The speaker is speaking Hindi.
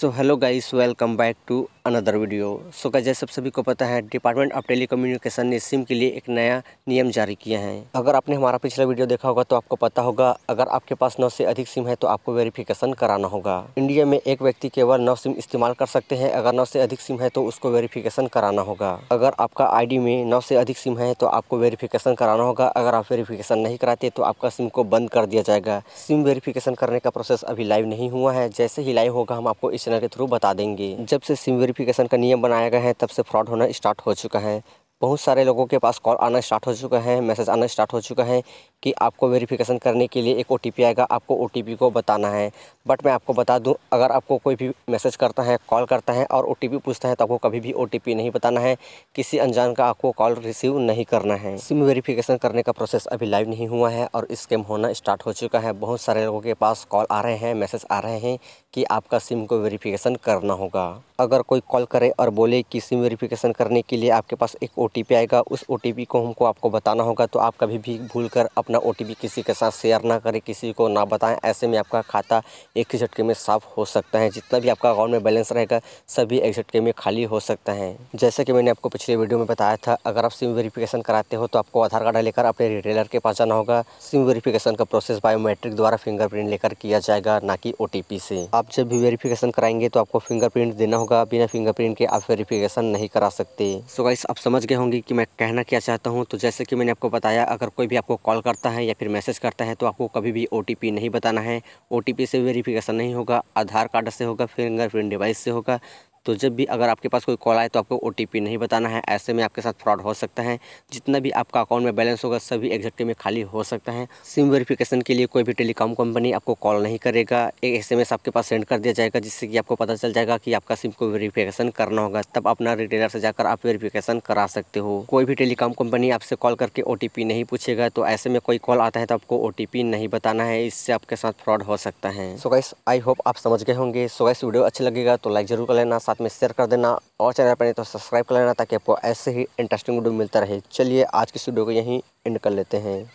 so hello guys welcome back to another video so का जैसे सभी को पता है डिपार्टमेंट ऑफ टेलीकम्युनिकेशन ने सिम के लिए एक नया नियम जारी किया है अगर आपने हमारा पिछला वीडियो देखा होगा तो आपको पता होगा अगर आपके पास नौ से अधिक सिम है तो आपको वेरिफिकेशन कराना होगा इंडिया में एक व्यक्ति केवल नौ सिम इस्तेमाल कर सकते हैं अगर नौ से अधिक सिम है तो उसको वेरिफिकेशन कराना होगा अगर आपका आई में नौ से अधिक सिम है तो आपको वेरिफिकेशन कराना होगा अगर आप वेरिफिकेशन नहीं कराते तो आपका सिम को बंद कर दिया जाएगा सिम वेरिफिकेशन करने का प्रोसेस अभी लाइव नहीं हुआ है जैसे ही लाइव होगा हम आपको इस चैनल के थ्रू बता देंगे जब से सिम वेरिफिकेशन का नियम बनाया गया है तब से फ्रॉड होना स्टार्ट हो चुका है बहुत सारे लोगों के पास कॉल आना स्टार्ट हो चुका है मैसेज आना स्टार्ट हो चुका है कि आपको वेरिफिकेशन करने के लिए एक ओ आएगा आपको ओ को बताना है बट मैं आपको बता दूं अगर आपको कोई भी मैसेज करता है कॉल करता है और ओ पूछता है तो आपको कभी भी ओ नहीं बताना है किसी अनजान का आपको कॉल रिसीव नहीं करना है सिम वेरीफिकेशन करने का प्रोसेस अभी लाइव नहीं हुआ है और स्कैम होना स्टार्ट हो चुका है बहुत सारे लोगों के पास कॉल आ रहे हैं मैसेज आ रहे हैं कि आपका सिम को वेरीफिकेशन करना होगा अगर कोई कॉल करे और बोले कि सिम वेरीफिकेशन करने के लिए आपके पास एक ओ आएगा उस ओ को हमको आपको बताना होगा तो आप कभी भी भूल कर अपना अपना ओ किसी के साथ शेयर ना करें किसी को ना बताएं ऐसे में आपका खाता एक ही झटके में साफ़ हो सकता है जितना भी आपका अकाउंट में बैलेंस रहेगा सभी एक झटके में खाली हो सकता है जैसे कि मैंने आपको पिछले वीडियो में बताया था अगर आप सिम वेरीफिकेशन कराते हो तो आपको आधार कार्ड लेकर अपने रिटेलर के पास जाना होगा सिम वेरीफिकेशन का प्रोसेस बायोमेट्रिक द्वारा फिंगरप्रिंट लेकर किया जाएगा ना कि ओ से आप जब भी वेरीफिकेशन कराएंगे तो आपको फिंगरप्रिंट देना होगा बिना फिंगरप्रिंट के आप वेरीफिकेशन नहीं करा सकते सो गाइस आप समझ गए होंगे कि मैं कहना क्या चाहता हूँ तो जैसे कि मैंने आपको बताया अगर कोई भी आपको कॉल कर करता है या फिर मैसेज करता है तो आपको कभी भी ओ नहीं बताना है ओ से वेरीफिकेशन नहीं होगा आधार कार्ड से होगा फिंगरप्रिंट डिवाइस से होगा तो जब भी अगर आपके पास कोई कॉल आए तो आपको ओ नहीं बताना है ऐसे में आपके साथ फ्रॉड हो सकता है जितना भी आपका अकाउंट में बैलेंस होगा सभी एग्जैक्ट में खाली हो सकता है सिम वेरिफिकेशन के लिए कोई भी टेलीकॉम कंपनी आपको कॉल नहीं करेगा एक एस आपके पास सेंड कर दिया जाएगा जिससे कि आपको पता चल जाएगा कि आपका सिम को वेरिफिकेशन करना होगा तब अपना रिटेलर से जाकर आप वेरिफिकेशन करा सकते हो कोई भी टेलीकॉम कंपनी आपसे कॉल करके ओ नहीं पूछेगा तो ऐसे में कोई कॉल आता है तो आपको ओ नहीं बताना है इससे आपके साथ फ्रॉड हो सकता है सो गैस आई होप आप समझ गए होंगे सो गैस वीडियो अच्छा लगेगा तो लाइक जरूर कर लेना साथ साथ में शेयर कर देना और चैनल पर नहीं तो सब्सक्राइब कर लेना ताकि आपको ऐसे ही इंटरेस्टिंग वीडियो मिलता रहे चलिए आज की इस वीडियो को यहीं एंड कर लेते हैं